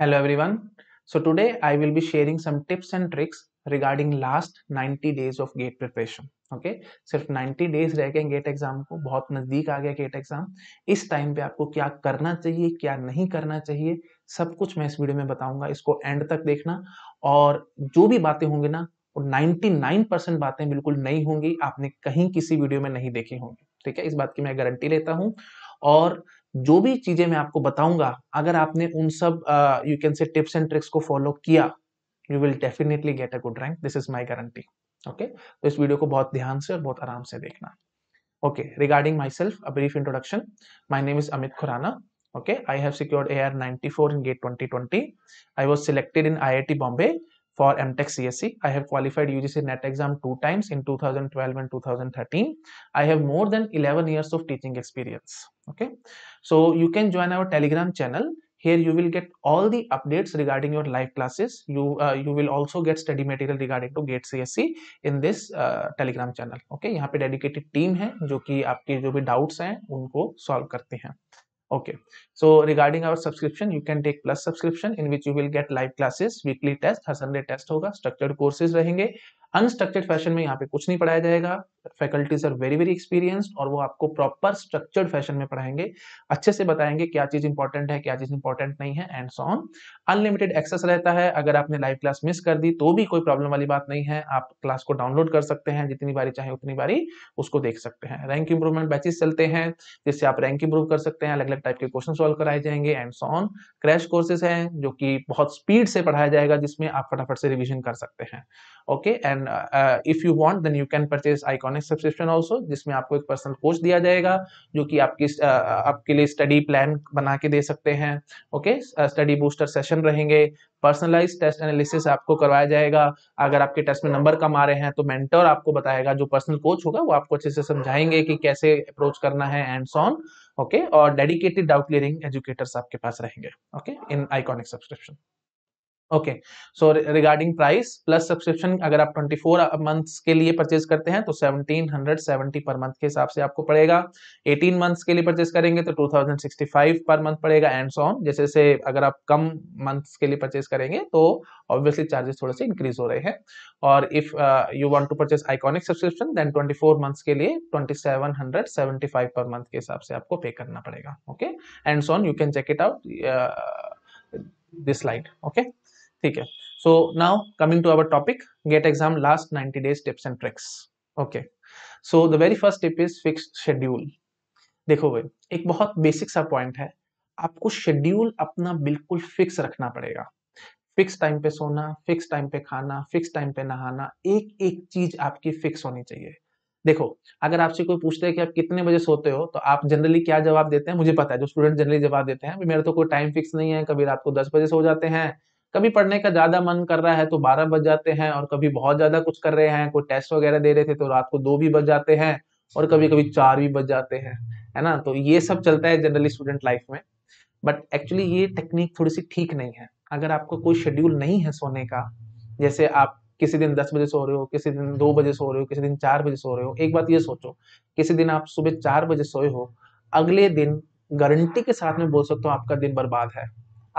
hello everyone so today i will be sharing some tips and tricks regarding last 90 days of GATE preparation okay सिर्फ 90 days रह गए gate exam को बहुत नजदीक आ गया gate exam इस टाइम पे आपको क्या करना चाहिए क्या नहीं करना चाहिए सब कुछ मैं इस वीडियो में बताऊंगा इसको एंड तक देखना और जो भी बातें होंगी ना वो 99 परसेंट बातें बिल्कुल नहीं होंगी आपने कहीं किसी वीडियो में नहीं देखी होंगी ठीक है इस बात की मैं गारंटी लेता हूँ और जो भी चीजें मैं आपको बताऊंगा अगर आपने उन सब you can say tips and tricks को फॉलो किया you will definitely get a good rank this is my guarantee okay तो इस वीडियो को बहुत ध्यान से और बहुत आराम से देखना okay regarding myself a brief introduction my name is Amit Khurana okay I have secured AIR ninety four in GATE twenty twenty I was selected in I I T Bombay for MTech csc I have qualified UGC NET exam two times in 2012 and 2013. I have more than 11 years of teaching experience. Okay, so you can join our Telegram channel. Here you will get all the updates regarding your live classes. You uh, you will also get study material regarding to Gate csc in this uh, Telegram channel. Okay, yahan pe dedicated team hai jo ki aapke jo bhi doubts hain unko solve karte hain okay so regarding our subscription you can take plus subscription in which you will get live classes weekly test हर Sunday test होगा structured courses रहेंगे unstructured fashion में यहाँ पे कुछ नहीं पढ़ाया जाएगा faculties are very very experienced और वो आपको प्रॉपर स्ट्रक्चर्ड फैशन में पढ़ाएंगे अच्छे से बताएंगे क्या चीज इंपॉर्टेंट है क्या चीज इंपॉर्टेंट नहीं है and so on unlimited access रहता है अगर आपने लाइव क्लास मिस कर दी तो भी कोई प्रॉब्लम वाली बात नहीं है आप क्लास को डाउनलोड कर सकते हैं जितनी बारी चाहे उतनी बारी उसको देख सकते हैं रैंक इंप्रूवमेंट बैचेस चलते हैं जिससे आप रैंक इंप्रूव कर सकते हैं अलग अलग टाइप के क्वेश्चन सॉल्व कराए जाएंगे and so on crash courses हैं जो कि बहुत स्पीड से पढ़ाया जाएगा जिसमें आप फटाफट से रिविजन कर सकते हैं okay and if you want then you can purchase iconic subscription also जिसमें आपको एक पर्सनल कोच दिया जाएगा जो कि आपकी uh, आपके लिए स्टडी प्लान बना के दे सकते हैं ओके स्टडी बूस्टर सेशन रहेंगे पर्सनलाइज टेस्ट एनालिसिस आपको करवाया जाएगा अगर आपके टेस्ट में नंबर कम आ रहे हैं तो मेंटर आपको बताएगा जो पर्सनल कोच होगा वो आपको अच्छे से समझाएंगे कि कैसे अप्रोच करना है एंड सॉन ओके और डेडिकेटेड डाउट क्लियरिंग एजुकेटर्स आपके पास रहेंगे okay in iconic subscription okay so regarding price plus subscription अगर आप 24 फोर मंथ्स के लिए परचेज करते हैं तो 1770 पर मंथ के हिसाब से आपको पड़ेगा 18 मंथ्स के लिए परचेज करेंगे तो 2065 पर मंथ पड़ेगा एंड सो ऑन जैसे जैसे अगर आप कम मंथ्स के लिए परचेज करेंगे तो ऑब्वियसली चार्जेस थोड़े से इंक्रीज हो रहे हैं और if you want to purchase iconic subscription then 24 months के लिए 2775 पर मंथ के हिसाब से आपको पे करना पड़ेगा okay and so on you can check it out this light okay ठीक है so now coming to our topic GATE exam last ninety days tips and tricks okay so the very first tip is fix schedule देखो भाई एक बहुत basic सा point है आपको schedule अपना बिल्कुल फिक्स रखना पड़ेगा फिक्स टाइम पे सोना फिक्स टाइम पे खाना फिक्स टाइम पे नहाना एक एक चीज आपकी फिक्स होनी चाहिए देखो अगर आपसे कोई पूछता है कि आप कितने बजे सोते हो तो आप जनरली क्या जवाब देते हैं मुझे पता है जो स्टूडेंट जनरली जवाब देते हैं मेरा तो कोई टाइम फिक्स नहीं है कभी रात को दस बजे सो जाते हैं कभी पढ़ने का ज़्यादा मन कर रहा है तो बारह बज जाते हैं और कभी बहुत ज़्यादा कुछ कर रहे हैं कोई टेस्ट वगैरह दे रहे थे तो रात को दो भी बज जाते हैं और कभी कभी चार भी बज जाते हैं है ना तो ये सब चलता है जनरली स्टूडेंट लाइफ में बट एक्चुअली ये टेक्निक थोड़ी सी ठीक नहीं है अगर आपको कोई शेड्यूल नहीं है सोने का जैसे आप किसी दिन दस बजे सो रहे हो किसी दिन दो बजे सो रहे हो किसी दिन चार बजे सो रहे हो एक बात ये सोचो किसी दिन आप सुबह चार बजे सोए हो अगले दिन गारंटी के साथ में बोल सकते हो आपका दिन बर्बाद है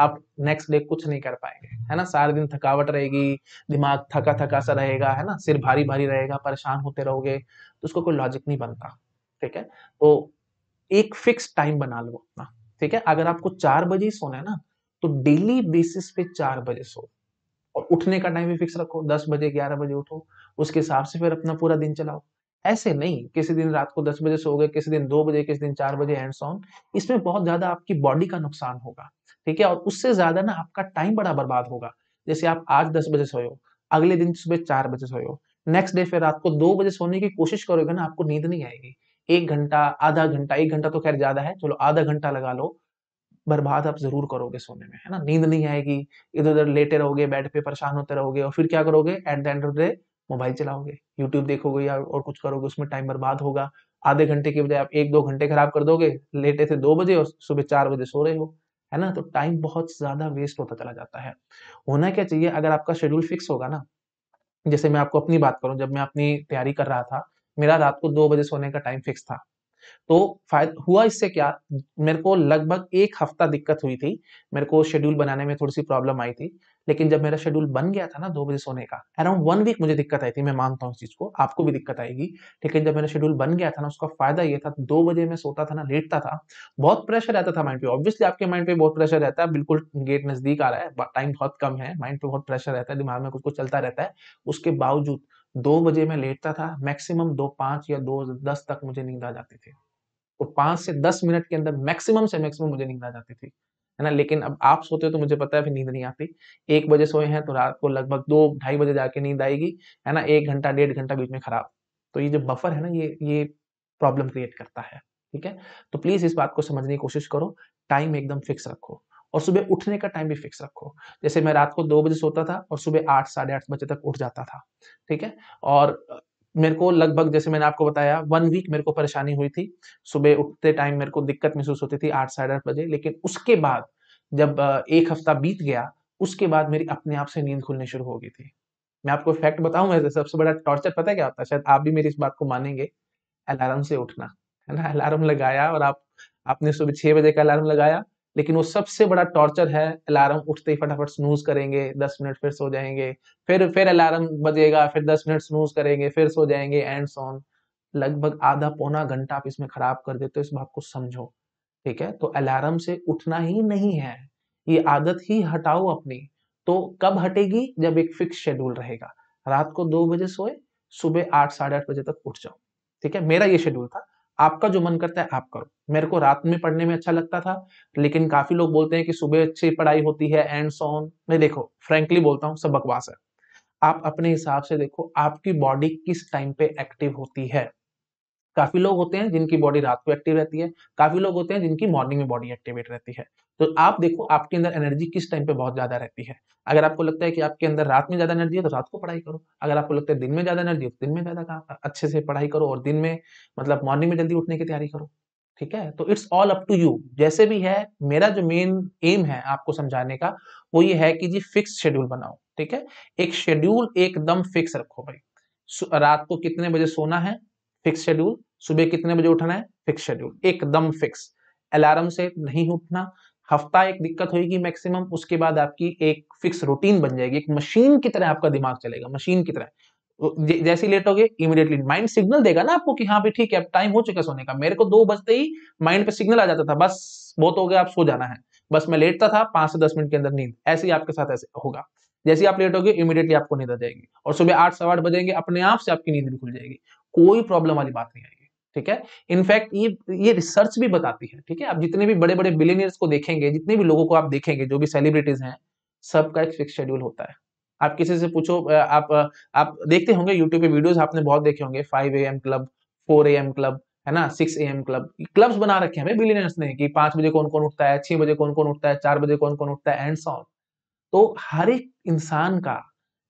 आप नेक्स्ट डे कुछ नहीं कर पाएंगे है ना सारे दिन थकावट रहेगी दिमाग थका थका सा रहेगा है ना सिर भारी भारी रहेगा परेशान होते रहोगे तो उसको कोई लॉजिक नहीं बनता ठीक है तो एक फिक्स टाइम बना लो अपना ठीक है अगर आपको चार बजे ही सोना है ना तो डेली बेसिस पे चार बजे सो और उठने का टाइम भी फिक्स रखो दस बजे ग्यारह बजे उठो उसके हिसाब से फिर अपना पूरा दिन चलाओ ऐसे नहीं किसी दिन रात को दस बजे सो गए किसी दिन दो बजे किसी दिन चार बजे हैंड्स ऑन इसमें बहुत ज्यादा आपकी बॉडी का नुकसान होगा ठीक है और उससे ज्यादा ना आपका टाइम बड़ा बर्बाद होगा जैसे आप आज दस बजे सोए हो अगले दिन सुबह चार बजे सोए हो नेक्स्ट डे फिर रात को दो बजे सोने की कोशिश करोगे ना आपको नींद नहीं आएगी एक घंटा आधा घंटा एक घंटा तो खैर ज्यादा है चलो आधा घंटा लगा लो बर्बाद आप जरूर करोगे सोने में है ना नींद नहीं आएगी इधर उधर लेटे रहोगे बेड पे परेशान होते रहोगे और फिर क्या करोगे at the end of day mobile चलाओगे यूट्यूब देखोगे या और कुछ करोगे उसमें टाइम बर्बाद होगा आधे घंटे की बजाय आप एक दो घंटे खराब कर दोगे लेटे थे दो बजे और सुबह चार बजे सो रहे हो है ना तो टाइम बहुत ज्यादा वेस्ट होता चला जाता है होना क्या चाहिए अगर आपका शेड्यूल फिक्स होगा ना जैसे मैं आपको अपनी बात करूं जब मैं अपनी तैयारी कर रहा था मेरा रात को दो बजे सोने का टाइम फिक्स था तो फायदा हुआ इससे क्या मेरे को लगभग एक हफ्ता दिक्कत हुई थी मेरे को शेड्यूल बनाने में थोड़ी सी प्रॉब्लम आई थी लेकिन जब मेरा शेड्यूल बन गया था ना दो बजे सोने का अराउंड वन वीक मुझे दिक्कत आई थी मैं मानता हूँ उस चीज़ को आपको भी दिक्कत आएगी लेकिन जब मेरा शेड्यूल बन गया था ना उसका फायदा ये था दो बजे मैं सोता था ना लेटता था बहुत प्रेशर रहता था माइंड पे ऑब्वियसली आपके माइंड पे बहुत प्रेशर रहता है बिल्कुल गेट नज़दीक आ रहा है टाइम बहुत कम है माइंड पे बहुत प्रेशर रहता है दिमाग में कुछ कुछ चलता रहता है उसके बावजूद दो बजे मैं लेटता था मैक्सिमम दो पांच या दो दस तक मुझे नींद आ जाती थी तो पांच से दस मिनट के अंदर मैक्सिमम से मैक्सिमम मुझे नींद आ जाती थी है ना लेकिन अब आप सोते हो तो मुझे पता है फिर नींद नहीं आती एक बजे सोए हैं तो रात को लगभग दो ढाई बजे जाके नींद आएगी है ना एक घंटा डेढ़ घंटा बीच में खराब तो ये जो बफर है ना ये ये प्रॉब्लम क्रिएट करता है ठीक है तो प्लीज इस बात को समझने की कोशिश करो टाइम एकदम फिक्स रखो और सुबह उठने का टाइम भी फिक्स रखो जैसे मैं रात को दो बजे सोता था और सुबह आठ साढ़े आठ बजे तक उठ जाता था ठीक है और मेरे को लगभग जैसे मैंने आपको बताया वन वीक मेरे को परेशानी हुई थी सुबह उठते टाइम मेरे को दिक्कत महसूस होती थी आठ साढ़े आठ बजे लेकिन उसके बाद जब एक हफ्ता बीत गया उसके बाद मेरी अपने आप से नींद खुलने शुरू हो गई थी मैं आपको फैक्ट बताऊं ऐसे सबसे बड़ा टॉर्चर पता है क्या होता है शायद आप भी मेरी इस बात को मानेंगे अलार्म से उठना है ना अलार्म लगाया और आप आपने सुबह छह बजे का अलार्म लगाया लेकिन वो सबसे बड़ा टॉर्चर है अलार्म उठते ही फटाफट स्नूज करेंगे दस मिनट फिर सो जाएंगे फिर फिर अलार्म बजेगा फिर दस मिनट स्नूज करेंगे फिर सो जाएंगे एंड सोन लगभग आधा पौना घंटा आप इसमें खराब कर देते हो इस बात को समझो ठीक है तो अलार्म से उठना ही नहीं है ये आदत ही हटाओ अपनी तो कब हटेगी जब एक फिक्स शेड्यूल रहेगा रात को दो बजे सोए सुबह आठ साढ़े आठ बजे तक उठ जाओ ठीक है मेरा ये शेड्यूल था आपका जो मन करता है आप करो मेरे को रात में पढ़ने में अच्छा लगता था लेकिन काफी लोग बोलते हैं कि सुबह अच्छी पढ़ाई होती है एंड सोन मैं देखो फ्रेंकली बोलता हूँ सब बकवास है आप अपने हिसाब से देखो आपकी बॉडी किस टाइम पे एक्टिव होती है काफी लोग होते हैं जिनकी बॉडी रात को एक्टिव रहती है काफी लोग होते हैं जिनकी मॉर्निंग में बॉडी एक्टिवेट रहती है तो आप देखो आपके अंदर एनर्जी किस टाइम पे बहुत ज्यादा रहती है अगर आपको लगता है कि आपके अंदर रात में ज्यादा एनर्जी है तो रात को पढ़ाई करो अगर आपको लगता है दिन में ज्यादा एनर्जी है तो दिन में ज्यादा अच्छे से पढ़ाई करो और दिन में मतलब मॉर्निंग में जल्दी उठने की तैयारी करो ठीक है तो it's all up to you जैसे भी है मेरा जो मेन एम है आपको समझाने का वो ये है कि जी फिक्स शेड्यूल बनाओ ठीक है एक शेड्यूल एकदम फिक्स रखो भाई रात को कितने बजे सोना है फिक्स शेड्यूल सुबह कितने बजे उठना है फिक्स शेड्यूल एकदम फिक्स अलार्म से नहीं उठना हफ्ता एक दिक्कत होगी मैक्सिमम उसके बाद आपकी एक फिक्स रूटीन बन जाएगी एक मशीन की तरह आपका दिमाग चलेगा मशीन की तरह जैसे लेट हो गए इमीडिएटली माइंड सिग्नल देगा ना आपको कि हाँ भी ठीक है अब टाइम हो चुका सोने का मेरे को दो बजते ही माइंड पे सिग्नल आ जाता था बस बहुत हो गया आप सो जाना है बस मैं लेटता था पांच से दस मिनट के अंदर नींद ऐसे ही आपके साथ ऐसे होगा जैसे आप लेट हो गए इमीडिएटली आपको नींद आ जाएगी और सुबह आठ सवा आठ बजेंगे अपने आप से आपकी नींद भी खुल जाएगी कोई प्रॉब्लम वाली बात नहीं आएगी ठीक है इनफैक्ट ये ये रिसर्च भी बताती है ठीक है आप जितने भी बड़े बड़े बिलीनियर्स को देखेंगे जितने भी लोगों को आप देखेंगे जो भी सेलिब्रिटीज हैं सबका एक फिक्स शेड्यूल होता है आप किसी से पूछो आप आप देखते होंगे यूट्यूब पे वीडियोस आपने बहुत देखे होंगे five A M club four A M club है ना six A M club clubs बना रखे हैं बिलीनियर्स ने कि पांच बजे कौन कौन उठता है छह बजे कौन कौन उठता है चार बजे कौन कौन उठता है एंड सॉन्ग तो हर एक इंसान का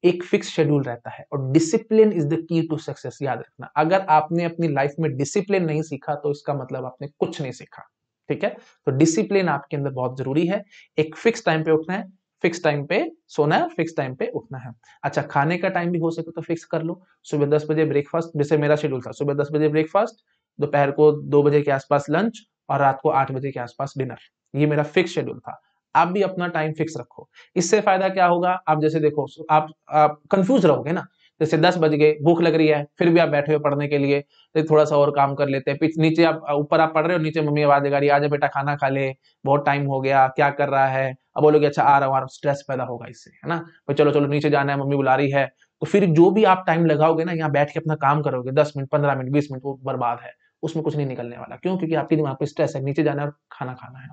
एक फिक्स शेड्यूल रहता है और discipline is the key to success याद रखना अगर आपने अपनी लाइफ में डिसिप्लिन नहीं सीखा तो इसका मतलब आपने कुछ नहीं सीखा ठीक है तो डिसिप्लिन आपके अंदर बहुत जरूरी है एक फिक्स टाइम पे उठना है फिक्स टाइम पे सोना है फिक्स टाइम पे उठना है अच्छा खाने का टाइम भी हो सके तो फिक्स कर लो सुबह दस बजे ब्रेकफास्ट जैसे मेरा शेड्यूल था सुबह दस बजे ब्रेकफास्ट दोपहर को दो बजे के आसपास लंच और रात को आठ बजे के आसपास डिनर ये मेरा फिक्स शेड्यूल था आप भी अपना टाइम फिक्स रखो इससे फायदा क्या होगा आप जैसे देखो आप आप कंफ्यूज रहोगे ना जैसे दस बज गए भूख लग रही है फिर भी आप बैठे हुए पढ़ने के लिए तो थोड़ा सा और काम कर लेते हैं नीचे आप ऊपर आप पढ़ रहे हो नीचे मम्मी आवाज लगा रही बेटा खाना खा ले बहुत टाइम हो गया क्या कर रहा है अब बोलोगे अच्छा आ रहा हूँ स्ट्रेस पैदा होगा इससे है ना तो चलो चलो नीचे जाना है मम्मी बुला रही है तो फिर जो भी आप टाइम लगाओगे ना यहाँ बैठ के अपना काम करोगे दस मिनट पंद्रह मिनट बीस मिनट वो बर्बाद है उसमें कुछ नहीं निकलने वाला क्यों क्योंकि आपके दिमाग पर स्ट्रेस है नीचे जाना है और खाना खाना है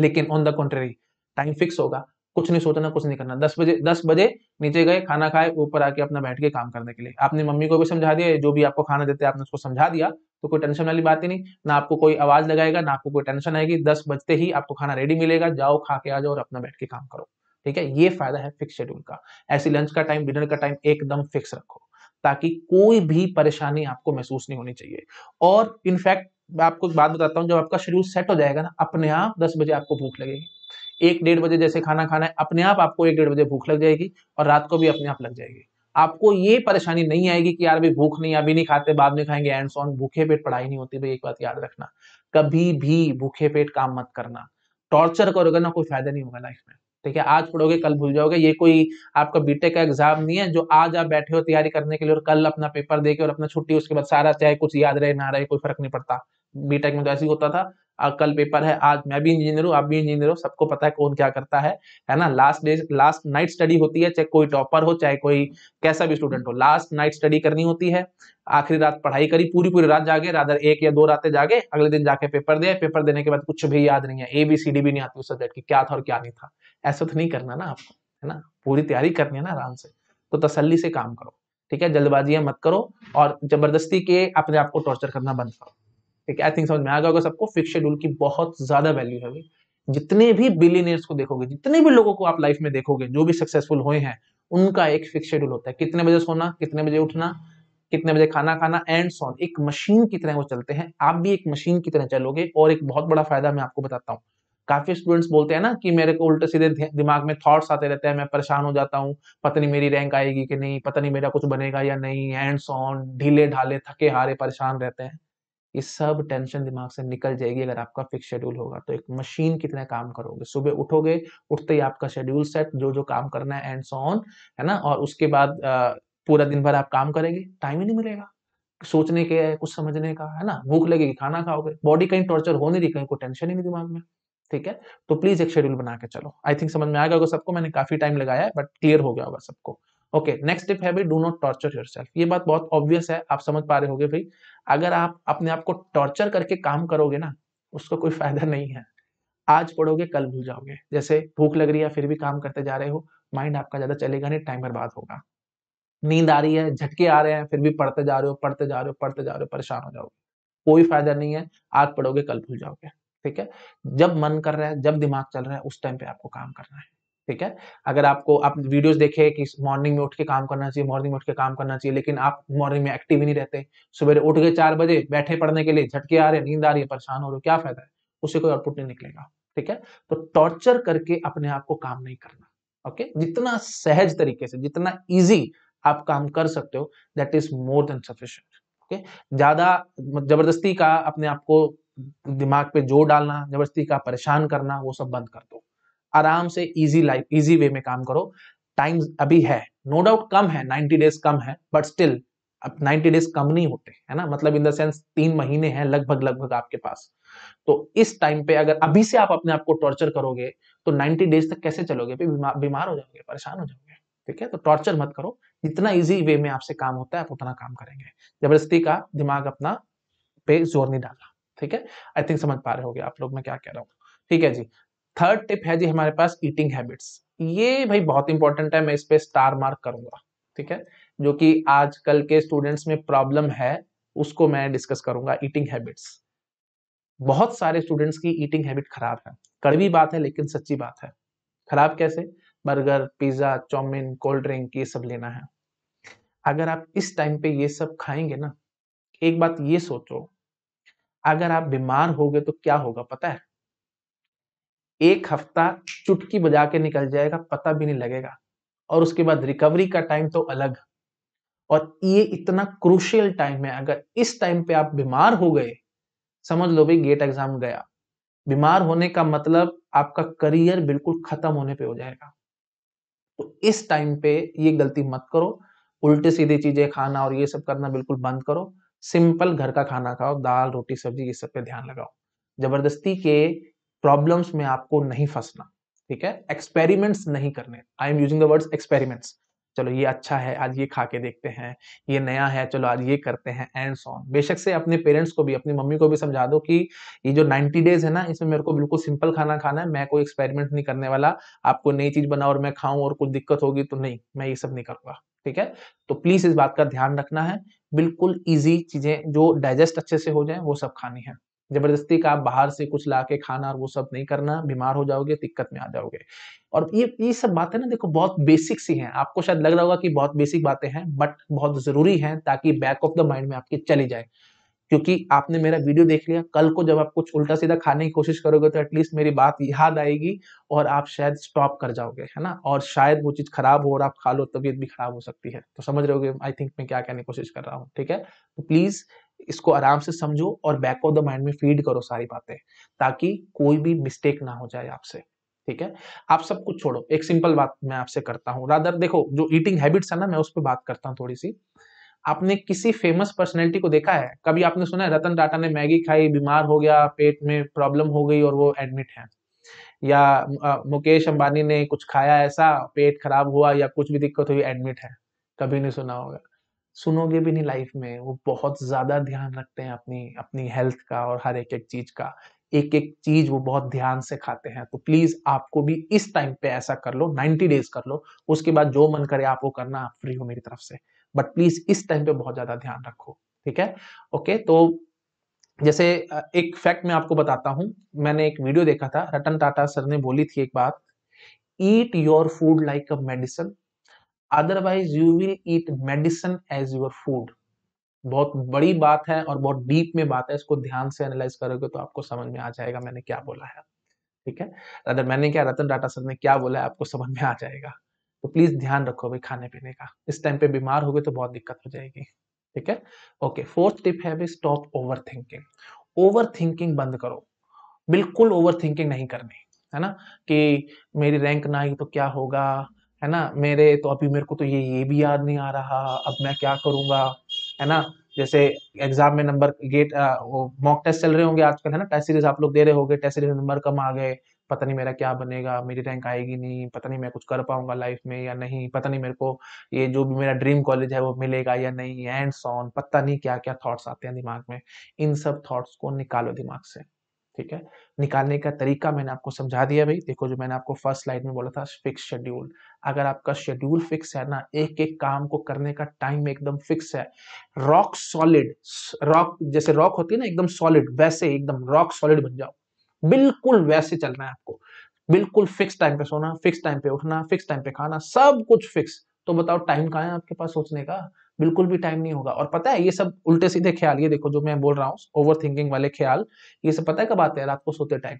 लेकिन on the contrary time fix होगा कुछ नहीं सोचना कुछ नहीं करना दस बजे दस बजे नीचे गए खाना खाए ऊपर आके अपना बैठ के काम करने के लिए आपने मम्मी को भी समझा दिया जो भी आपको खाना देते हैं आपने उसको समझा दिया तो कोई टेंशन वाली बात ही नहीं ना आपको कोई आवाज लगाएगा ना आपको कोई टेंशन आएगी दस बजते ही आपको खाना रेडी मिलेगा जाओ खा के आ जाओ और अपना बैठ के काम करो ठीक है ये फायदा है फिक्स शेड्यूल का ऐसी लंच का टाइम डिनर का टाइम एकदम फिक्स रखो ताकि कोई भी परेशानी आपको महसूस नहीं होनी चाहिए और इनफैक्ट मैं आपको बात बताता हूँ जब आपका शेड्यूल सेट हो जाएगा ना अपने आप दस बजे आपको भूख लगेगी एक डेढ़ बजे जैसे खाना खाना है अपने आप आपको एक डेढ़ बजे भूख लग जाएगी और रात को भी अपने आप लग जाएगी आपको ये परेशानी नहीं आएगी कि यार अभी भूख नहीं अभी नहीं खाते बाद में खाएंगे एंड सॉन भूखे पेट पढ़ाई नहीं होती भाई एक बात याद रखना कभी भी भूखे पेट काम मत करना टॉर्चर करोगे ना कोई फायदा नहीं होगा लाइफ में ठीक है आज पढ़ोगे कल भूल जाओगे ये कोई आपका बीटेक का एग्जाम नहीं है जो आज आप बैठे हो तैयारी करने के लिए और कल अपना पेपर देके और अपना छुट्टी उसके बाद सारा चाहे कुछ याद रहे ना रहे कोई फर्क नहीं पड़ता बीटेक में तो ऐसे ही होता था कल पेपर है आज मैं भी इंजीनियर हूँ आप भी इंजीनियर हो सबको पता है कौन क्या करता है है ना last day last night study होती है चाहे कोई टॉपर हो चाहे कोई कैसा भी स्टूडेंट हो लास्ट नाइट स्टडी करनी होती है आखिरी रात पढ़ाई करी पूरी पूरी रात जागे राधर एक या दो रातें जागे अगले दिन जाके पेपर दे पेपर देने के बाद कुछ भी याद नहीं है ए बी सी डी भी नहीं आती उस सब्जेक्ट की क्या था और क्या नहीं था ऐसा तो नहीं करना ना आपको है ना पूरी तैयारी करनी है ना आराम से तो तसली से काम करो ठीक है जल्दबाजियां मत करो और जबरदस्ती के अपने आप को टॉर्चर करना बंद करो ठीक है आई थिंक समझ में आ गया होगा सबको फिक्स शेड्यूल की बहुत ज्यादा वैल्यू है जितने भी बिलीनियर्स को देखोगे जितने भी लोगों को आप लाइफ में देखोगे जो भी सक्सेसफुल हुए हैं उनका एक फिक्स शेड्यूल होता है कितने बजे सोना कितने बजे उठना कितने बजे खाना खाना एंड सोन एक मशीन की तरह वो चलते हैं आप भी एक मशीन की तरह चलोगे और एक बहुत बड़ा फायदा मैं आपको बताता हूँ काफी स्टूडेंट्स बोलते हैं ना कि मेरे को उल्टे सीधे दिमाग में थॉट्स आते रहते हैं मैं परेशान हो जाता हूँ पता नहीं मेरी रैंक आएगी कि नहीं पता नहीं मेरा कुछ बनेगा या नहीं एंड सोन ढीले ढाले थके हारे परेशान रहते हैं ये सब टेंशन दिमाग से निकल जाएगी अगर आपका फिक्स शेड्यूल होगा तो एक मशीन कितना काम करोगे सुबह उठोगे उठते ही आपका शेड्यूल सेट जो जो काम करना है एंड सो ऑन है ना और उसके बाद पूरा दिन भर आप काम करेंगे टाइम ही नहीं मिलेगा सोचने के कुछ समझने का है ना भूख लगेगी खाना खाओगे बॉडी कहीं टॉर्चर हो नहीं रही कहीं कोई टेंशन ही नहीं दिमाग में ठीक है तो प्लीज एक शेड्यूल बना के चलो आई थिंक समझ में आ गया होगा सबको मैंने काफी टाइम लगाया है बट क्लियर हो गया होगा सबको ओके नेक्स्ट टिप है भाई do not torture yourself ये बात बहुत ऑब्वियस है आप समझ पा रहे होगे भाई अगर आप अपने आप को टॉर्चर करके काम करोगे ना उसका कोई फायदा नहीं है आज पढ़ोगे कल भूल जाओगे जैसे भूख लग रही है फिर भी काम करते जा रहे हो माइंड आपका ज्यादा चलेगा नहीं टाइम बर्बाद होगा नींद आ रही है झटके आ रहे हैं फिर भी पढ़ते जा रहे हो पढ़ते जा रहे हो पढ़ते जा रहे हो परेशान हो जाओगे कोई फायदा नहीं है आज पढ़ोगे कल भूल जाओगे ठीक है जब मन कर रहा है जब दिमाग चल रहा है उस टाइम पे आपको काम करना है ठीक है अगर आपको आप वीडियोस देखे कि मॉर्निंग में उठ के काम करना चाहिए मॉर्निंग में उठ के काम करना चाहिए लेकिन आप मॉर्निंग में एक्टिव ही नहीं रहते सुबह उठ गए चार बजे बैठे पढ़ने के लिए झटके आ रहे नींद आ रही है परेशान हो रहे हो क्या फायदा है उसे कोई आउटपुट नहीं निकलेगा ठीक है तो टॉर्चर करके अपने आप को काम नहीं करना ओके जितना सहज तरीके से जितना ईजी आप काम कर सकते हो that is more than sufficient okay ज्यादा जबरदस्ती का अपने आप को दिमाग पे जोर डालना जबरदस्ती का परेशान करना वो सब बंद कर दो आराम से इजी लाइफ इजी वे में काम करो टाइम अभी है नो no डाउट कम है नाइन्टी डेज कम है बट स्टिल अब नाइन्टी डेज कम नहीं होते है ना मतलब इन द सेंस तीन महीने हैं लगभग लगभग आपके पास तो इस टाइम पे अगर अभी से आप अपने आप को टॉर्चर करोगे तो नाइन्टी डेज तक कैसे चलोगे बीमार बीमार हो जाओगे परेशान हो जाओगे ठीक है तो टॉर्चर मत करो जितना इजी वे में आपसे काम होता है आप उतना काम करेंगे जबरदस्ती का दिमाग अपना पे जोर नहीं डालना ठीक है आई थिंक समझ पा रहे हो आप लोग मैं क्या कह रहा हूँ ठीक है जी थर्ड टिप है जी हमारे पास ईटिंग हैबिट्स ये भाई बहुत इंपॉर्टेंट है मैं इस पर स्टार मार्क करूंगा ठीक है जो कि आजकल के स्टूडेंट्स में प्रॉब्लम है उसको मैं डिस्कस करूंगा ईटिंग हैबिट्स बहुत सारे स्टूडेंट्स की ईटिंग हैबिट खराब है कड़वी बात है लेकिन सच्ची बात है खराब कैसे burger pizza chow mein cold drink ये सब लेना है अगर आप इस टाइम पे ये सब खाएंगे ना एक बात ये सोचो अगर आप बीमार हो गए तो क्या होगा पता है एक हफ्ता चुटकी बजा के निकल जाएगा पता भी नहीं लगेगा और उसके बाद रिकवरी का टाइम तो अलग और ये इतना क्रूशियल टाइम है अगर इस टाइम पे आप बीमार हो गए समझ लो भाई गेट एग्जाम गया बीमार होने का मतलब आपका करियर बिल्कुल खत्म होने पे हो जाएगा तो इस टाइम पे ये गलती मत करो उल्टे सीधे चीजें खाना और ये सब करना बिल्कुल बंद करो सिंपल घर का खाना खाओ दाल रोटी सब्जी ये सब पे ध्यान लगाओ जबरदस्ती के प्रॉब्लम्स में आपको नहीं फंसना ठीक है एक्सपेरिमेंट्स नहीं करने I am using the words experiments चलो ये अच्छा है आज ये खा के देखते हैं ये नया है चलो आज ये करते हैं एंड सॉन बेशक से अपने पेरेंट्स को भी अपनी मम्मी को भी समझा दो कि ये जो 90 डेज है ना इसमें मेरे को बिल्कुल सिंपल खाना खाना है मैं कोई एक्सपेरिमेंट नहीं करने वाला आपको नई चीज बनाओ और मैं खाऊं और कुछ दिक्कत होगी तो नहीं मैं ये सब नहीं करूंगा ठीक है तो प्लीज इस बात का ध्यान रखना है बिल्कुल ईजी चीजें जो डाइजेस्ट अच्छे से हो जाए वो सब खानी है जबरदस्ती का आप बाहर से कुछ ला के खाना और वो सब नहीं करना बीमार हो जाओगे दिक्कत में आ जाओगे और ये ये सब बातें ना देखो बहुत बेसिक सी हैं आपको शायद लग रहा होगा कि बहुत बेसिक बातें हैं बट बहुत जरूरी हैं ताकि बैक ऑफ द माइंड में आपकी चली जाए क्योंकि आपने मेरा वीडियो देख लिया कल को जब आप कुछ उल्टा सीधा खाने की कोशिश करोगे तो एटलीस्ट मेरी बात याद आएगी और आप शायद स्टॉप कर जाओगे है ना और शायद वो चीज़ खराब हो और आप खा लो तबीयत भी खराब हो सकती है तो समझ रहे हो आई थिंक मैं क्या कहने की कोशिश कर रहा हूँ ठीक है तो प्लीज़ इसको आराम से समझो और बैक ऑफ द माइंड में फीड करो सारी बातें ताकि कोई भी मिस्टेक ना हो जाए आपसे ठीक है आप सब कुछ छोड़ो एक सिंपल बात मैं आपसे करता हूँ रादर देखो जो ईटिंग हैबिट्स है ना मैं उस पर बात करता हूँ थोड़ी सी आपने किसी फेमस पर्सनैलिटी को देखा है कभी आपने सुना है रतन टाटा ने मैगी खाई बीमार हो गया पेट में प्रॉब्लम हो गई और वो एडमिट है या मुकेश अंबानी ने कुछ खाया ऐसा पेट खराब हुआ या कुछ भी दिक्कत हुई एडमिट है कभी नहीं सुना होगा सुनोगे भी नहीं लाइफ में वो बहुत ज़्यादा ध्यान रखते हैं अपनी अपनी हेल्थ का और हर एक एक चीज़ का एक एक चीज वो बहुत ध्यान से खाते हैं तो प्लीज आपको भी इस टाइम पे ऐसा कर लो नाइन्टी डेज कर लो उसके बाद जो मन करे आप वो करना आप फ्री हो मेरी तरफ से बट प्लीज इस टाइम पे बहुत ज्यादा ध्यान रखो ठीक है ओके तो जैसे एक फैक्ट मैं आपको बताता हूँ मैंने एक वीडियो देखा था रतन टाटा सर ने बोली थी एक बात eat your food like a medicine otherwise you will eat medicine as your food बहुत बड़ी बात है और बहुत डीप में बात है इसको ध्यान से एनालाइज करोगे तो आपको समझ में आ जाएगा मैंने क्या बोला है ठीक है अदर मैंने क्या रतन टाटा सर ने क्या बोला है आपको समझ में आ जाएगा तो प्लीज ध्यान रखो भाई खाने पीने का इस टाइम पे बीमार हो गए तो बहुत दिक्कत हो जाएगी ठीक है ओके फोर्थ टिप है stop overthinking overthinking बंद करो बिल्कुल ओवर थिंकिंग नहीं करनी है ना कि मेरी रैंक ना आई तो क्या होगा है ना मेरे तो अभी मेरे को तो ये ये भी याद नहीं आ रहा अब मैं क्या करूँगा है ना जैसे एग्जाम में नंबर गेट मॉक टेस्ट चल रहे होंगे आजकल है ना टेस्ट सीरीज आप लोग दे रहे होंगे टेस्ट सीरीज में नंबर कम आ गए पता नहीं मेरा क्या बनेगा मेरी रैंक आएगी नहीं पता नहीं मैं कुछ कर पाऊंगा लाइफ में या नहीं पता नहीं मेरे को ये जो भी मेरा ड्रीम कॉलेज है वो मिलेगा या नहीं एंड सॉन पता नहीं क्या क्या थॉट्स आते हैं दिमाग में इन सब थॉट्स को निकालो दिमाग से ठीक है निकालने का तरीका मैंने आपको समझा दिया भाई देखो जो मैंने आपको फर्स्ट स्लाइड में बोला था फिक्स शेड्यूल अगर आपका शेड्यूल फिक्स है ना एक एक काम को करने का टाइम एकदम फिक्स है रॉक सॉलिड रॉक जैसे रॉक होती है ना एकदम सॉलिड वैसे एकदम रॉक सॉलिड बन जाओ बिल्कुल वैसे चलना है आपको बिल्कुल फिक्स टाइम पे सोना फिक्स टाइम पे उठना फिक्स टाइम पे खाना सब कुछ फिक्स तो बताओ टाइम कहाँ है आपके पास सोचने का बिल्कुल भी टाइम नहीं होगा और पता है ये सब उल्टे सीधे ख्याल ये देखो जो मैं बोल रहा हूँ ओवर थिंकिंग वाले ख्याल ये सब पता है कब आते हैं रात को सोते टाइम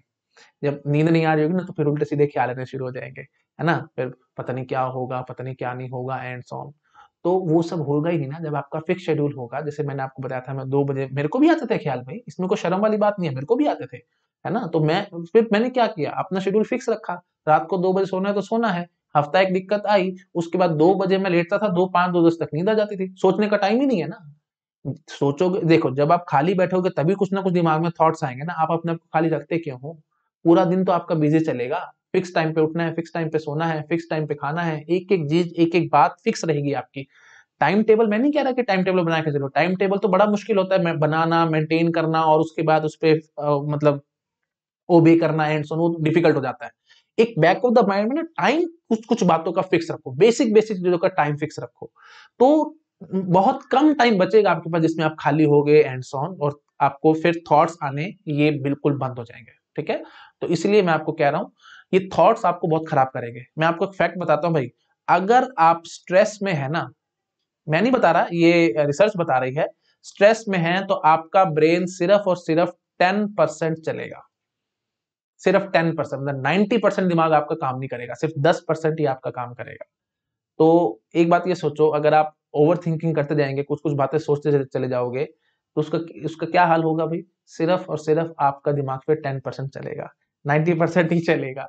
जब नींद नहीं आ रही होगी ना तो फिर उल्टे सीधे ख्याल आने शुरू हो जाएंगे है ना फिर पता नहीं क्या होगा पता नहीं क्या नहीं होगा एंड सॉन तो वो सब होगा ही नहीं ना जब आपका फिक्स शेड्यूल होगा जैसे मैंने आपको बताया था मैं दो बजे मेरे को भी आते थे ख्याल भाई इसमें कोई शर्म वाली बात नहीं है मेरे को भी आते थे है ना तो मैं फिर मैंने क्या किया अपना शेड्यूल फिक्स रखा रात को दो बजे सोना है तो सोना है हफ्ता एक दिक्कत आई उसके बाद दो बजे में लेटता था दो पांच दो दस तक नींद आ जाती थी सोचने का टाइम ही नहीं है ना सोचोगे देखो जब आप खाली बैठोगे तभी कुछ ना कुछ दिमाग में थॉट्स आएंगे ना आप अपने आप खाली रखते क्यों हो पूरा दिन तो आपका बिजी चलेगा फिक्स टाइम पे उठना है फिक्स टाइम पे सोना है फिक्स टाइम पे खाना है एक एक चीज एक एक बात फिक्स रहेगी आपकी टाइम टेबल मैं नहीं कह रहा कि टाइम टेबल बना के चलो टाइम टेबल तो बड़ा मुश्किल होता है बनाना मेंटेन करना और उसके बाद उस पर मतलब ओबे करना एंड सोन वो डिफिकल्ट हो जाता है एक बैक ऑफ द माइंड में ना टाइम कुछ कुछ बातों का फिक्स रखो बेसिक बेसिक चीजों का टाइम फिक्स रखो तो बहुत कम टाइम बचेगा आपके पास जिसमें आप खाली हो गए एंड सॉन और आपको फिर थॉट्स आने ये बिल्कुल बंद हो जाएंगे ठीक है तो इसलिए मैं आपको कह रहा हूँ ये थॉट्स आपको बहुत खराब करेंगे मैं आपको एक फैक्ट बताता हूँ भाई अगर आप स्ट्रेस में है ना मैं नहीं बता रहा ये रिसर्च बता रही है स्ट्रेस में है तो आपका ब्रेन सिर्फ और सिर्फ टेन परसेंट चलेगा सिर्फ टेन परसेंट नाइनटी परसेंट दिमाग आपका काम नहीं करेगा सिर्फ दस परसेंट ही आपका काम करेगा तो एक बात ये सोचो अगर आप ओवर थिंकिंग करते जाएंगे कुछ कुछ बातें सोचते चले जाओगे तो उसका उसका क्या हाल होगा भाई सिर्फ और सिर्फ आपका दिमाग पे टेन परसेंट चलेगा नाइन्टी परसेंट ही चलेगा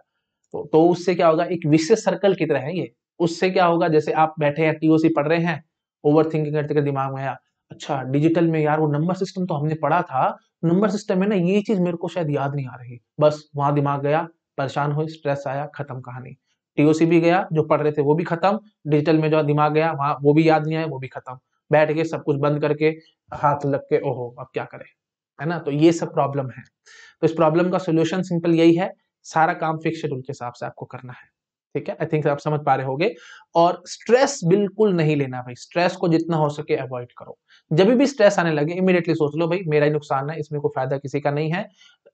तो, तो उससे क्या होगा एक विशेष सर्कल की तरह है ये उससे क्या होगा जैसे आप बैठे हैं टीओसी पढ़ रहे हैं ओवर थिंकिंग करते कर दिमाग में आया अच्छा डिजिटल में यार वो नंबर सिस्टम तो हमने पढ़ा था नंबर सिस्टम में ना ये चीज मेरे को शायद याद नहीं आ रही बस वहां दिमाग गया परेशान हुई स्ट्रेस आया खत्म कहानी टीओसी भी गया जो पढ़ रहे थे वो भी खत्म डिजिटल में जो दिमाग गया वहां वो भी याद नहीं आया वो भी खत्म बैठ के सब कुछ बंद करके हाथ लग के ओहो अब क्या करें है ना तो ये सब प्रॉब्लम है तो इस प्रॉब्लम का सोल्यूशन सिंपल यही है सारा काम फिक्स शेड्यूल के हिसाब से आपको करना है ठीक है आई थिंक आप समझ पा रहे होगे और स्ट्रेस बिल्कुल नहीं लेना भाई स्ट्रेस को जितना हो सके अवॉइड करो जब भी स्ट्रेस आने लगे इमीडिएटली सोच लो भाई मेरा ही नुकसान है इसमें कोई फायदा किसी का नहीं है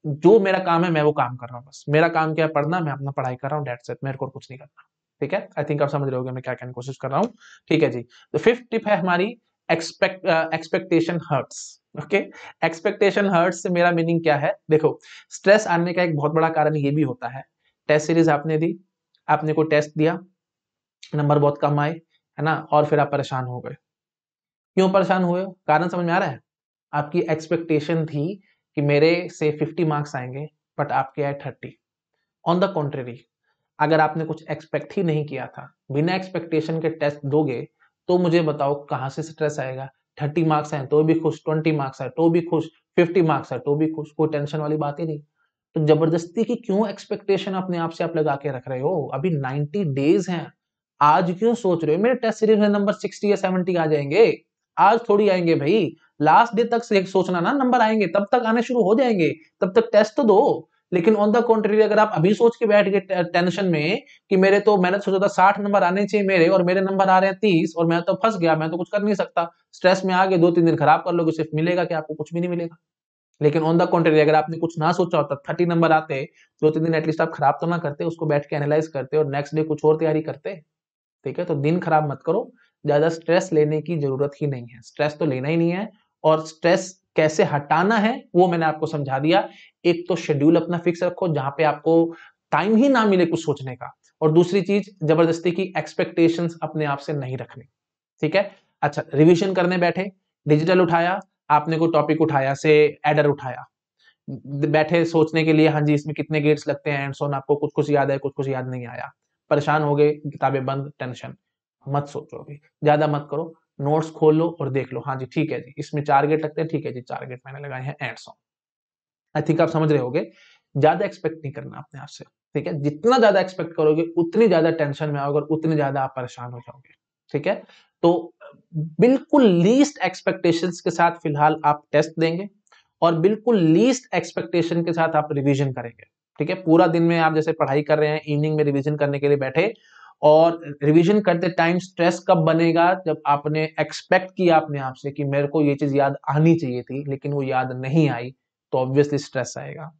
जो मेरा काम है मैं वो काम कर रहा हूँ बस मेरा काम क्या है पढ़ना मैं अपना पढ़ाई कर रहा हूँ डेट सेट मेरे को कुछ नहीं करना ठीक है आई थिंक आप समझ रहे हो मैं क्या कहने की कोशिश कर रहा हूँ ठीक है जी तो फिफ्थ टिप है हमारी expect expectation hurts okay expectation hurts से मेरा मीनिंग क्या है देखो स्ट्रेस आने का एक बहुत बड़ा कारण ये भी होता है टेस्ट सीरीज आपने दी आपने कोई टेस्ट दिया नंबर बहुत कम आए है ना और फिर आप परेशान हो गए क्यों परेशान हुए कारण समझ में आ रहा है आपकी एक्सपेक्टेशन थी कि मेरे से 50 मार्क्स आएंगे बट आपके आए 30 ऑन द कॉन्ट्रेरी अगर आपने कुछ एक्सपेक्ट ही नहीं किया था बिना एक्सपेक्टेशन के टेस्ट दोगे तो मुझे बताओ कहाँ से स्ट्रेस आएगा थर्टी मार्क्स आए तो भी खुश ट्वेंटी मार्क्स आए तो भी खुश फिफ्टी मार्क्स आए तो भी खुश कोई टेंशन वाली बात ही नहीं तो जबरदस्ती की क्यों एक्सपेक्टेशन अपने आप से आप लगा के रख रहे हो अभी नाइनटी डेज हैं आज क्यों सोच रहे हो मेरे टेस्ट सीरीज में नंबर सिक्सटी या सेवेंटी आ जाएंगे आज थोड़ी आएंगे भाई लास्ट डे तक से सोचना ना नंबर आएंगे तब तक आने शुरू हो जाएंगे तब तक टेस्ट तो दो लेकिन ऑन द कॉन्ट्री अगर आप अभी सोच के बैठ गए टेंशन में कि मेरे तो मैंने तो सोचा था साठ नंबर आने चाहिए मेरे और मेरे नंबर आ रहे हैं तीस और मैं तो फंस गया मैं तो कुछ कर नहीं सकता स्ट्रेस में आगे दो तीन दिन खराब कर लोगे सिर्फ मिलेगा कि आपको कुछ भी नहीं मिलेगा लेकिन ऑन द कॉन्ट्री अगर आपने कुछ ना सोचा होता थर्टी नंबर आते दो तीन दिन एटलीस्ट आप खराब तो ना करते उसको बैठ के एनालाइज करते और नेक्स्ट डे कुछ और तैयारी करते ठीक है तो दिन खराब मत करो ज्यादा स्ट्रेस लेने की जरूरत ही नहीं है स्ट्रेस तो लेना ही नहीं है और स्ट्रेस कैसे हटाना है वो मैंने आपको समझा दिया एक तो शेड्यूल अपना फिक्स रखो जहां पे आपको टाइम ही ना मिले कुछ सोचने का और दूसरी चीज जबरदस्ती की एक्सपेक्टेशंस अपने आप से नहीं रखने ठीक है अच्छा रिवीजन करने बैठे डिजिटल उठाया आपने कोई टॉपिक उठाया से एडर उठाया बैठे सोचने के लिए हाँ जी इसमें कितने गेट्स लगते हैं एंड सोन आपको कुछ कुछ याद है कुछ कुछ याद नहीं आया परेशान हो गए किताबें बंद टेंशन मत सोचो अभी ज्यादा मत करो नोट्स खोल लो और देख लो हाँ जी ठीक है जी इसमें चार गेट लगते हैं ठीक है जी चार गेट मैंने लगाए हैं एंड सोन आई थिंक आप समझ रहे हो ज्यादा एक्सपेक्ट नहीं करना अपने आप से ठीक है जितना ज्यादा एक्सपेक्ट करोगे उतनी ज्यादा टेंशन में आओगे और उतने ज्यादा आप परेशान हो जाओगे ठीक है तो बिल्कुल लीस्ट एक्सपेक्टेशन के साथ फिलहाल आप टेस्ट देंगे और बिल्कुल लीस्ट एक्सपेक्टेशन के साथ आप रिविजन करेंगे ठीक है पूरा दिन में आप जैसे पढ़ाई कर रहे हैं इवनिंग में रिविजन करने के लिए बैठे और रिविजन करते टाइम स्ट्रेस कब बनेगा जब आपने एक्सपेक्ट किया आपने आपसे कि मेरे को ये चीज याद आनी चाहिए थी लेकिन वो याद नहीं आई तो ऑब्वियसली स्ट्रेस आएगा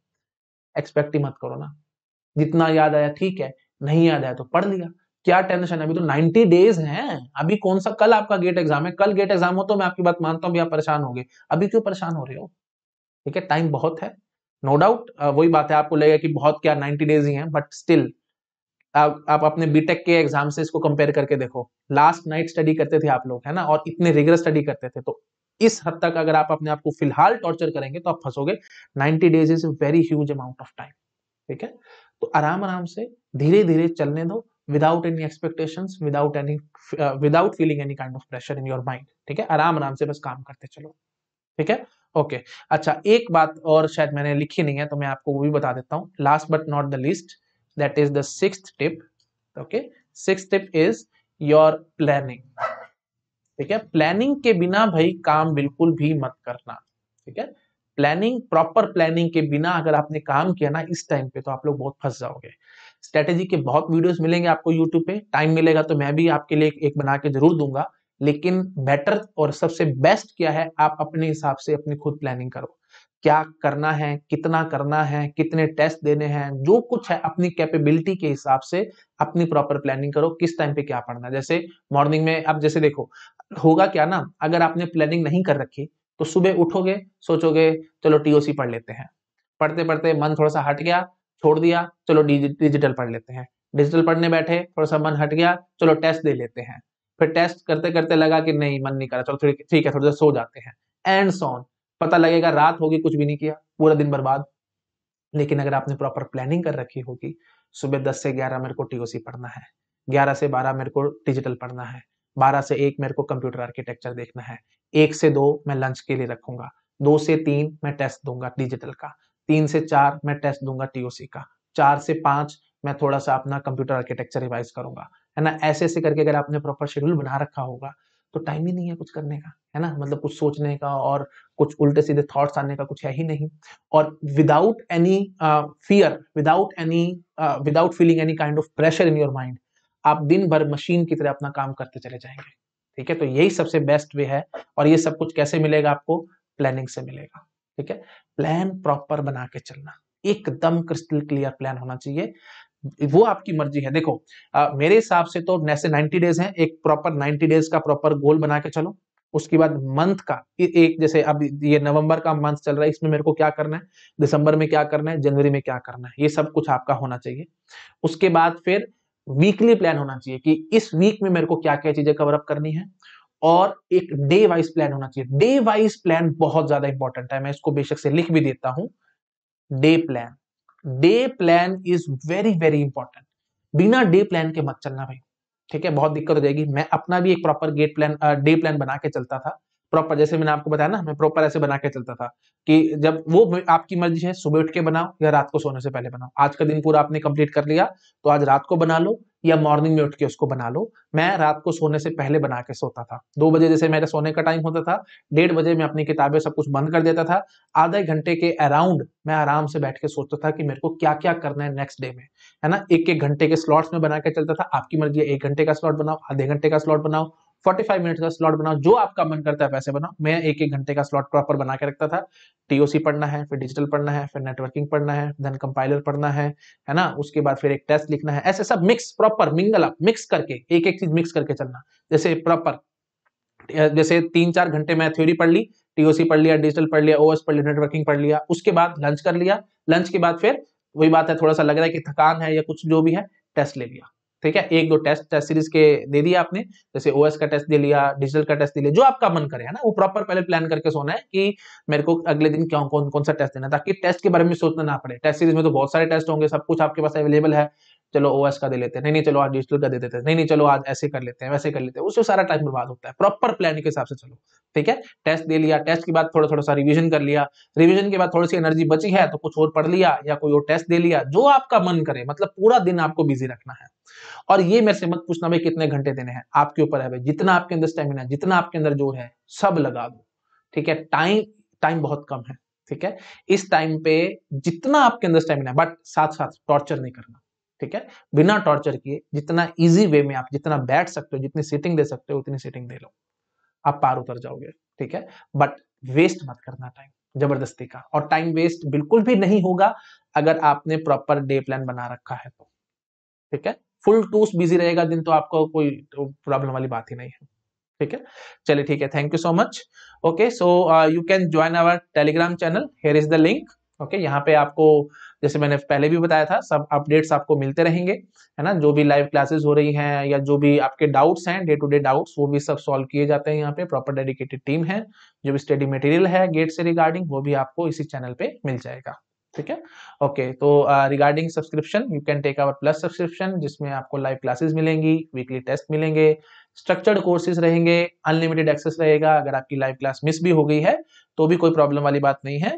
एक्सपेक्ट ही मत करो ना जितना याद आया ठीक है नहीं याद आया तो पढ़ लिया क्या टेंशन है अभी तो 90 डेज हैं अभी कौन सा कल आपका गेट एग्जाम है कल गेट एग्जाम हो तो मैं आपकी बात मानता हूँ आप परेशान हो गए अभी क्यों परेशान हो रहे हो ठीक है टाइम बहुत है नो डाउट वही बात है आपको लगेगा कि बहुत क्या 90 डेज ही है बट स्टिल आप, अपने बीटेक के एग्जाम से इसको कंपेयर करके देखो लास्ट नाइट स्टडी करते थे आप लोग है ना और इतने रेगुलर स्टडी करते थे तो इस हद तक अगर आप अपने आप को फिलहाल टॉर्चर करेंगे तो आप फंसोगे ninety days is very huge amount of time ठीक है तो आराम आराम से धीरे धीरे चलने दो without any expectation without any without feeling any kind of pressure in your mind ठीक है आराम आराम से बस काम करते चलो ठीक है ओके okay. अच्छा एक बात और शायद मैंने लिखी नहीं है तो मैं आपको वो भी बता देता हूँ last but not the least that is the six tip okay six tip is your planning ठीक है प्लानिंग के बिना भाई काम बिल्कुल भी मत करना ठीक है प्लानिंग प्रॉपर प्लानिंग के बिना अगर आपने काम किया ना इस टाइम पे तो आप लोग बहुत फंस जाओगे स्ट्रेटेजी के बहुत वीडियोस मिलेंगे आपको यूट्यूब पे टाइम मिलेगा तो मैं भी आपके लिए एक बना के जरूर दूंगा लेकिन बेटर और सबसे बेस्ट क्या है आप अपने हिसाब से अपनी खुद प्लानिंग करो क्या करना है कितना करना है कितने टेस्ट देने हैं जो कुछ है अपनी कैपेबिलिटी के हिसाब से अपनी प्रॉपर प्लानिंग करो किस टाइम पे क्या पढ़ना है जैसे मॉर्निंग में आप जैसे देखो होगा क्या ना अगर आपने प्लानिंग नहीं कर रखी तो सुबह उठोगे सोचोगे चलो टीओसी पढ़ लेते हैं पढ़ते पढ़ते मन थोड़ा सा हट गया छोड़ दिया चलो डिजिटल पढ़ लेते हैं डिजिटल पढ़ने बैठे थोड़ा सा मन हट गया चलो टेस्ट दे लेते हैं फिर टेस्ट करते करते लगा कि नहीं मन नहीं करा चलो थोड़ी ठीक है थोड़ी देर सो जाते हैं एंड सोन पता लगेगा रात होगी कुछ भी नहीं किया पूरा दिन बर्बाद लेकिन अगर आपने प्रॉपर प्लानिंग कर रखी होगी सुबह दस से ग्यारह मेरे को टीओसी पढ़ना है ग्यारह से बारह मेरे को डिजिटल पढ़ना है बारह से एक मेरे को कंप्यूटर आर्किटेक्चर देखना है एक से दो मैं लंच के लिए रखूंगा दो से तीन मैं टेस्ट दूंगा डिजिटल का तीन से चार मैं टेस्ट दूंगा टीओसी का चार से पांच मैं थोड़ा सा अपना कंप्यूटर आर्किटेक्चर रिवाइज करूंगा है ना ऐसे ऐसे करके अगर आपने प्रॉपर शेड्यूल बना रखा होगा तो टाइम ही नहीं है कुछ करने का है ना मतलब कुछ सोचने का और कुछ उल्टे सीधे थॉट्स आने का कुछ है ही नहीं और without any fear without any without feeling any kind of pressure in your mind आप दिन भर मशीन की तरह अपना काम करते चले जाएंगे ठीक है तो यही सबसे बेस्ट वे है और ये सब कुछ कैसे मिलेगा आपको प्लानिंग से मिलेगा ठीक है प्लान प्रॉपर बना के चलना एकदम क्रिस्टल क्लियर प्लान होना चाहिए वो आपकी मर्जी है देखो आ, मेरे हिसाब से तो जैसे 90 डेज हैं एक प्रॉपर 90 डेज का प्रॉपर गोल बना के चलो उसके बाद मंथ का एक जैसे अब ये नवंबर का मंथ चल रहा है इसमें मेरे को क्या करना है दिसंबर में क्या करना है जनवरी में क्या करना है ये सब कुछ आपका होना चाहिए उसके बाद फिर वीकली प्लान होना चाहिए कि इस वीक में मेरे को क्या क्या चीजें कवर अप करनी है और एक डे वाइज प्लान होना चाहिए डे वाइज प्लान बहुत ज्यादा इंपॉर्टेंट है मैं इसको बेशक से लिख भी देता हूं day plan day plan is very very important बिना डे प्लान के मत चलना भाई ठीक है बहुत दिक्कत हो जाएगी मैं अपना भी एक proper GATE plan day plan बना के चलता था प्रॉपर जैसे मैंने आपको बताया ना मैं प्रॉपर ऐसे बना के चलता था कि जब वो आपकी मर्जी है सुबह उठ के बनाओ या रात को सोने से पहले बनाओ आज का दिन पूरा आपने कंप्लीट कर लिया तो आज रात को बना लो या मॉर्निंग में उठ के उसको बना लो मैं रात को सोने से पहले बना के सोता था दो बजे जैसे मेरा सोने का टाइम होता था डेढ़ बजे मैं अपनी किताबें सब कुछ बंद कर देता था आधे घंटे के अराउंड मैं आराम से बैठ के सोचता था कि मेरे को क्या क्या करना है नेक्स्ट डे में है ना एक एक घंटे के स्लॉट्स में बना के चलता था आपकी मर्जी है एक घंटे का स्लॉट बनाओ आधे घंटे का स्लॉट बनाओ 45 मिनट का स्लॉट बनाओ जो आपका मन करता है वैसे बनाओ मैं एक एक घंटे का स्लॉट प्रॉपर बना के रखता था टीओसी पढ़ना है फिर डिजिटल पढ़ना है फिर नेटवर्किंग पढ़ना है धन कंपाइलर पढ़ना है है ना उसके बाद फिर एक टेस्ट लिखना है ऐसे सब mix proper mingle up mix करके एक एक चीज मिक्स करके चलना जैसे प्रॉपर जैसे तीन चार घंटे मैं थ्योरी पढ़ ली टीओसी पढ़ लिया डिजिटल पढ़ लिया ओएस पढ़ लिया नेटवर्किंग पढ़ लिया उसके बाद लंच कर लिया लंच के बाद फिर वही बात है थोड़ा सा लग रहा है कि थकान है या कुछ जो भी है टेस्ट ले लिया ठीक है एक दो टेस्ट टेस्ट सीरीज के दे दिया आपने जैसे ओएस का टेस्ट दे लिया डिजिटल का टेस्ट दे लिया जो आपका मन करे है ना वो प्रॉपर पहले प्लान करके सोना है कि मेरे को अगले दिन क्या कौन कौन सा टेस्ट देना ताकि टेस्ट के बारे में सोचना ना पड़े टेस्ट सीरीज में तो बहुत सारे टेस्ट होंगे सब कुछ आपके पास अवेलेबल है चलो ओएस का दे लेते हैं नहीं नहीं चलो आज डिजिटल का दे देते हैं नहीं नहीं चलो आज ऐसे कर लेते हैं वैसे कर लेते हैं उससे सारा टाइम बर्बाद होता है प्रॉपर प्लान के हिसाब से चलो ठीक है टेस्ट दे लिया टेस्ट के बाद थोड़ा थोड़ा सा रिविजन कर लिया रिविजन के बाद थोड़ी सी एनर्जी बची है तो कुछ और पढ़ लिया या कोई और टेस्ट दे लिया जो आपका मन करे मतलब पूरा दिन आपको बिजी रखना है और ये मेरे से मत पूछना भाई कितने घंटे देने हैं आपके ऊपर है जितना आपके अंदर स्टेमिना जितना आपके अंदर जोर है सब लगा दो ठीक है टाइम टाइम बहुत कम है ठीक है इस टाइम पे जितना आपके अंदर स्टेमिना बट साथ साथ टॉर्चर नहीं करना ठीक है बिना टॉर्चर किए जितना इजी वे में आप जितना बैठ सकते हो जितनी सीटिंग दे सकते हो उतनी सीटिंग दे लो आप पार उतर जाओगे ठीक है बट वेस्ट मत करना टाइम जबरदस्ती का और टाइम वेस्ट बिल्कुल भी नहीं होगा अगर आपने प्रॉपर डे प्लान बना रखा है तो ठीक है फुल टूस बिजी रहेगा दिन तो आपको कोई प्रॉब्लम वाली बात ही नहीं है ठीक है चलिए ठीक है thank you so much okay so you can join our Telegram channel here is the link okay यहाँ पे आपको जैसे मैंने पहले भी बताया था सब अपडेट्स आपको मिलते रहेंगे है ना जो भी लाइव क्लासेस हो रही हैं या जो भी आपके डाउट्स हैं डे टू डे डाउट्स वो भी सब सॉल्व किए जाते हैं यहाँ पे प्रॉपर डेडिकेटेड टीम है जो भी स्टडी मटेरियल है गेट से रिगार्डिंग वो भी आपको इसी चैनल पे मिल जाएगा ठीक है ओके तो regarding subscription you can take our plus subscription जिसमें आपको लाइव क्लासेस मिलेंगी वीकली टेस्ट मिलेंगे स्ट्रक्चर्ड कोर्सेज रहेंगे अनलिमिटेड एक्सेस रहेगा अगर आपकी लाइव क्लास मिस भी हो गई है तो भी कोई प्रॉब्लम वाली बात नहीं है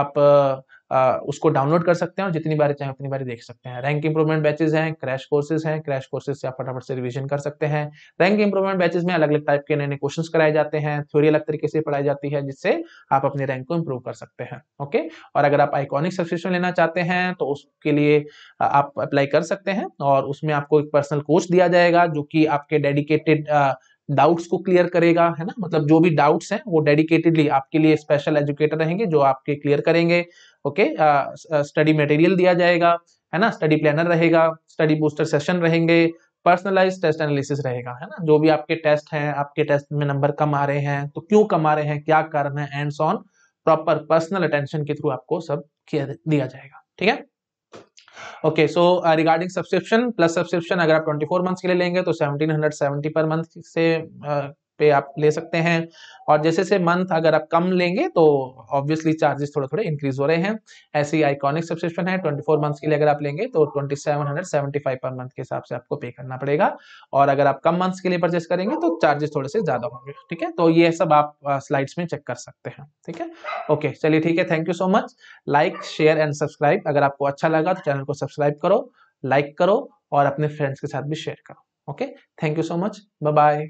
आप uh, उसको डाउनलोड कर सकते हैं और जितनी बार चाहे उतनी बार देख सकते हैं रैंक इंप्रूवमेंट बैचेस हैं क्रैश कोर्सेज हैं क्रैश कोर्सेज से आप फटाफट से रिवीजन कर सकते हैं रैंक इंप्रूवमेंट बैचेस में अलग अलग टाइप के नए नए क्वेश्चन कराए जाते हैं थ्योरी अलग तरीके से पढ़ाई जाती है जिससे आप अपने रैंक को इंप्रूव कर सकते हैं ओके और अगर आप आइकॉनिक सब्सक्रिप्शन लेना चाहते हैं तो उसके लिए आप अप्लाई कर सकते हैं और उसमें आपको एक पर्सनल कोच दिया जाएगा जो कि आपके डेडिकेटेड डाउट्स को क्लियर करेगा है ना मतलब जो भी डाउट्स हैं वो डेडिकेटेडली आपके लिए स्पेशल एजुकेटर रहेंगे जो आपके क्लियर करेंगे ओके स्टडी मटेरियल दिया जाएगा है ना स्टडी प्लानर रहेगा स्टडी बूस्टर सेशन रहेंगे पर्सनलाइज टेस्ट एनालिसिस रहेगा है ना जो भी आपके टेस्ट हैं आपके टेस्ट में नंबर कम आ रहे हैं तो क्यों कम आ रहे हैं क्या कारण है and on proper personal attention के थ्रू आपको सब किया दिया जाएगा ठीक है okay so regarding subscription plus subscription अगर आप 24 मंथ्स के लिए लेंगे तो 1770 पर मंथ से uh, पे आप ले सकते हैं और जैसे से मंथ अगर आप कम लेंगे तो ऑब्वियसली चार्जेस थोड़े थोड़े इंक्रीज हो रहे हैं ऐसी आइकॉनिक सब्सक्रिप्शन है 24 मंथ्स के लिए अगर आप लेंगे तो 2775 पर मंथ के हिसाब से आपको पे करना पड़ेगा और अगर आप कम मंथ्स के लिए परचेस करेंगे तो चार्जेस थोड़े से ज्यादा होंगे ठीक है तो ये सब आप स्लाइड्स में चेक कर सकते हैं ठीक है ओके चलिए ठीक है thank you so much like share and subscribe अगर आपको अच्छा लगा तो चैनल को सब्सक्राइब करो लाइक करो और अपने फ्रेंड्स के साथ भी शेयर करो okay thank you so much bye